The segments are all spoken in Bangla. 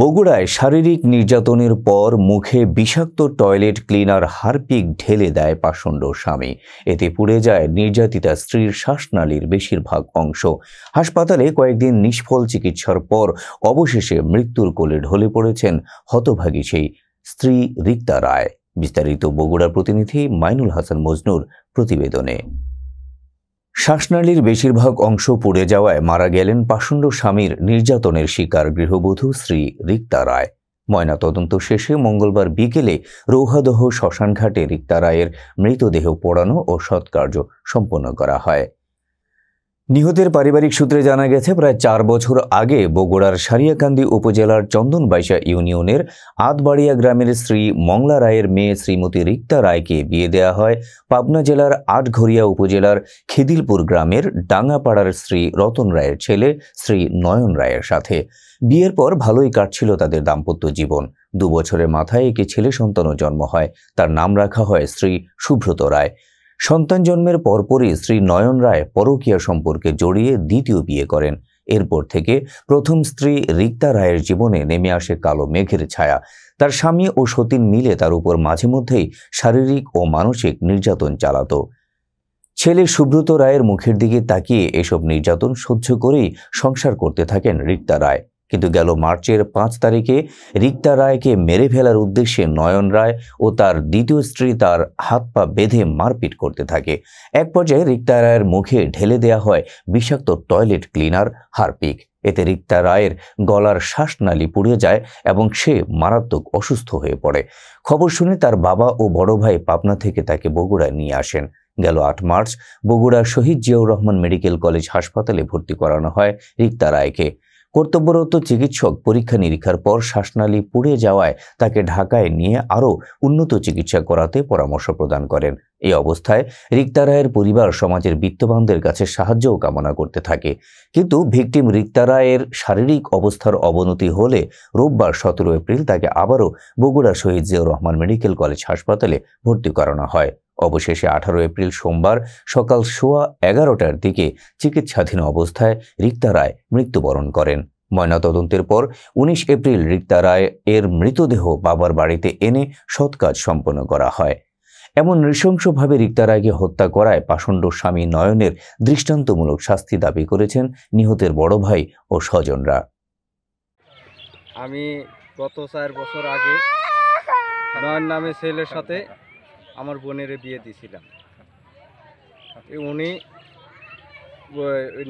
বগুড়ায় শারীরিক নির্যাতনের পর মুখে বিষাক্ত টয়লেট ক্লিনার হারপিক ঢেলে দেয় পাষণ্ড স্বামী এতে পুড়ে যায় নির্যাতিতা স্ত্রীর শ্বাসনালীর বেশিরভাগ অংশ হাসপাতালে কয়েকদিন নিষ্ফল চিকিৎসার পর অবশেষে মৃত্যুর কোলে ঢলে পড়েছেন হতভাগী সেই স্ত্রী রিক্তা রায় বিস্তারিত বগুড়ার প্রতিনিধি মাইনুল হাসান মজনুর প্রতিবেদনে শ্বাসনালীর বেশিরভাগ অংশ পুড়ে যাওয়ায় মারা গেলেন পাষণ্ড স্বামীর নির্যাতনের শিকার গৃহবধূ শ্রী রিক্তা রায় ময়নাতদন্ত শেষে মঙ্গলবার বিকেলে রৌহাদহ শ্মশানঘাটে রিক্তা রায়ের মৃতদেহ পোড়ানো ও সৎকার্য সম্পন্ন করা হয় নিহতের পারিবারিক সূত্রে জানা গেছে প্রায় চার বছর আগে বগুড়ার সারিয়াকান্দি উপজেলার চন্দনবাইসা ইউনিয়নের আদবাড়িয়া গ্রামের শ্রী মংলা রায়ের মেয়ে শ্রীমতী রিক্তা রায়কে বিয়ে দেয়া হয় পাবনা জেলার আটঘরিয়া উপজেলার খিদিলপুর গ্রামের ডাঙ্গাপাড়ার শ্রী রতন রায়ের ছেলে শ্রী নয়ন রায়ের সাথে বিয়ের পর ভালোই কাটছিল তাদের দাম্পত্য জীবন দু বছরের মাথায় একে ছেলে সন্তানও জন্ম হয় তার নাম রাখা হয় শ্রী সুব্রত রায় সন্তান জন্মের পরপরই শ্রী নয়ন রায় পরকীয়া সম্পর্কে জড়িয়ে দ্বিতীয় বিয়ে করেন এরপর থেকে প্রথম স্ত্রী রিক্তা রায়ের জীবনে নেমে আসে কালো মেঘের ছায়া তার স্বামী ও সতীন মিলে তার উপর মাঝে মধ্যেই শারীরিক ও মানসিক নির্যাতন চালাত ছেলে সুব্রত রায়ের মুখের দিকে তাকিয়ে এসব নির্যাতন সহ্য করেই সংসার করতে থাকেন রিক্তা রায় কিন্তু গেল মার্চের পাঁচ তারিখে রিক্তা রায়কে মেরে ফেলার উদ্দেশ্যে নয়ন রায় ও তার দ্বিতীয় স্ত্রী তার হাত পা বেঁধে মারপিট করতে থাকে এক পর্যায়ে রিক্তা রায়ের মুখে ঢেলে দেয়া হয় বিষাক্ত টয়লেট ক্লিনার হারপিক এতে রিক্তা রায়ের গলার শ্বাসনালী পুড়ে যায় এবং সে মারাত্মক অসুস্থ হয়ে পড়ে খবর শুনে তার বাবা ও বড় ভাই পাবনা থেকে তাকে বগুড়ায় নিয়ে আসেন গেল আট March Bogura Shaheed Ziaur Rahman medical college হাসপাতালে ভর্তি করানো হয় রিক্তা রায়কে কর্তব্যরত চিকিৎসক পরীক্ষা নিরীক্ষার পর শ্বাসনালী পুড়ে যাওয়ায় তাকে ঢাকায় নিয়ে আরও উন্নত চিকিৎসা করাতে পরামর্শ প্রদান করেন এই অবস্থায় রিক্তা রায়ের পরিবার সমাজের বিত্তবানদের কাছে সাহায্যও কামনা করতে থাকে কিন্তু ভিকটিম রিক্তা রায়ের শারীরিক অবস্থার অবনতি হলে রোববার সতেরো এপ্রিল তাকে আবারও বগুড়া শহীদ জিয়াউর রহমান মেডিকেল কলেজ হাসপাতালে ভর্তি করানো হয় অবশেষে আঠারো এপ্রিল সোমবার সকাল সোয়া এগারোটার দিকে চিকিৎসাধীন অবস্থায় রিক্তা রায় মৃত্যুবরণ করেন ময়নাতদন্তের পর ১৯ এপ্রিল রিক্তা রায় এর মৃতদেহ বাবার বাড়িতে এনে সৎকাজ সম্পন্ন করা হয় এমন নৃশংসভাবে রিক্তা রায়কে হত্যা করায় পাষণ্ড স্বামী নয়নের দৃষ্টান্তমূলক শাস্তি দাবি করেছেন নিহতের বড় ভাই ও স্বজনরা আমি গত চার বছর আগে নয়ন নামে ছেলের সাথে আমার বোনের বিয়ে দিয়েছিলাম আচ্ছা। উনি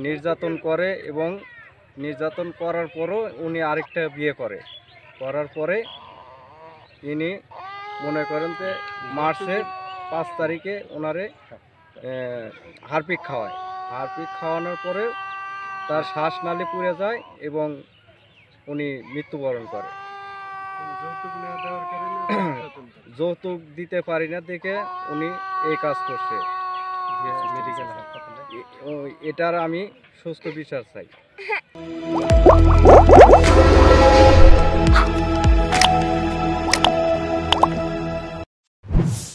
নির্যাতন করে এবং নির্যাতন করার পরও উনি আরেকটা বিয়ে করে করার পরে ইনি মনে করেন যে মার্চের পাঁচ তারিখে ওনারে হারপিক খাওয়ায় হারপিক খাওয়ানোর পরে তার শ্বাসনালী পুড়ে যায় এবং উনি মৃত্যুবরণ করে যৌতুক দিতে পারি না দেখে উনি এই কাজ করছে হ্যাঁ। এটার আমি সুস্থ বিচার চাই